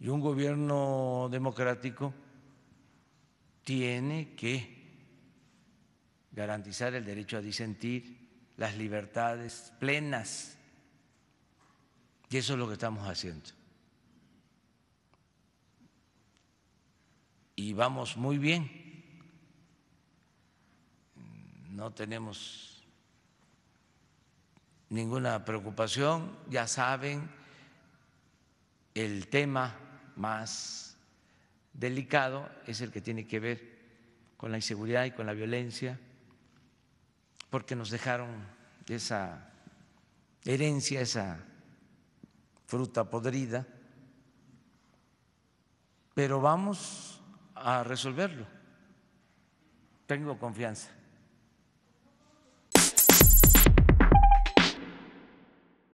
Y un gobierno democrático tiene que garantizar el derecho a disentir, las libertades plenas. Y eso es lo que estamos haciendo. Y vamos muy bien. No tenemos ninguna preocupación, ya saben el tema más delicado es el que tiene que ver con la inseguridad y con la violencia, porque nos dejaron esa herencia, esa fruta podrida, pero vamos a resolverlo. Tengo confianza.